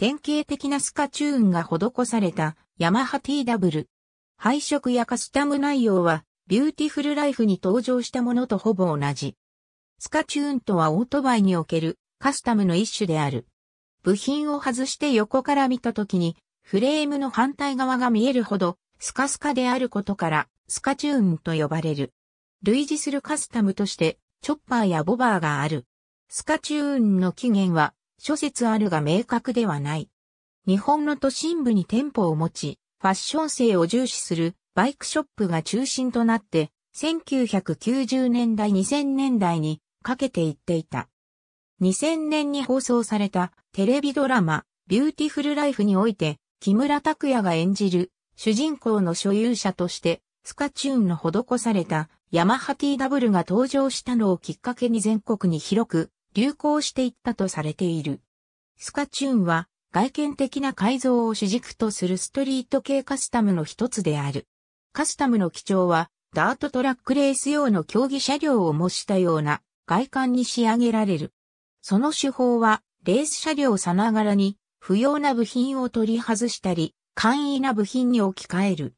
典型的なスカチューンが施されたヤマハ TW。配色やカスタム内容はビューティフルライフに登場したものとほぼ同じ。スカチューンとはオートバイにおけるカスタムの一種である。部品を外して横から見た時にフレームの反対側が見えるほどスカスカであることからスカチューンと呼ばれる。類似するカスタムとしてチョッパーやボバーがある。スカチューンの起源は諸説あるが明確ではない。日本の都心部に店舗を持ち、ファッション性を重視するバイクショップが中心となって、1990年代2000年代にかけていっていた。2000年に放送されたテレビドラマ、ビューティフルライフにおいて、木村拓哉が演じる主人公の所有者として、スカチューンの施されたヤマハ TW が登場したのをきっかけに全国に広く流行していったとされている。スカチューンは外見的な改造を主軸とするストリート系カスタムの一つである。カスタムの基調はダートトラックレース用の競技車両を模したような外観に仕上げられる。その手法はレース車両さながらに不要な部品を取り外したり、簡易な部品に置き換える。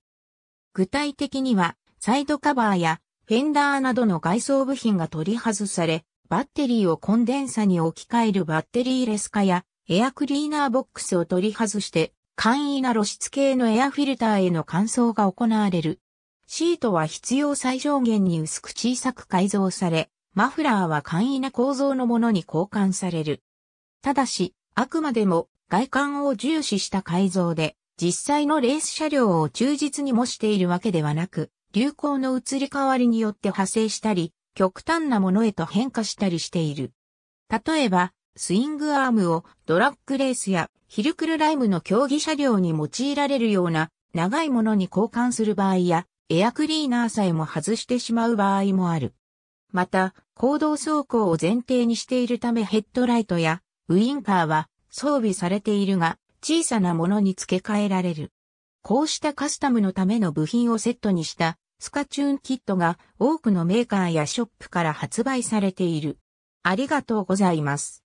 具体的にはサイドカバーやフェンダーなどの外装部品が取り外され、バッテリーをコンデンサに置き換えるバッテリーレス化やエアクリーナーボックスを取り外して簡易な露出系のエアフィルターへの乾燥が行われる。シートは必要最小限に薄く小さく改造され、マフラーは簡易な構造のものに交換される。ただし、あくまでも外観を重視した改造で、実際のレース車両を忠実に模しているわけではなく、流行の移り変わりによって派生したり、極端なものへと変化したりしている。例えば、スイングアームをドラッグレースやヒルクルライムの競技車両に用いられるような長いものに交換する場合や、エアクリーナーさえも外してしまう場合もある。また、行動走行を前提にしているためヘッドライトやウインカーは装備されているが、小さなものに付け替えられる。こうしたカスタムのための部品をセットにしたスカチューンキットが多くのメーカーやショップから発売されている。ありがとうございます。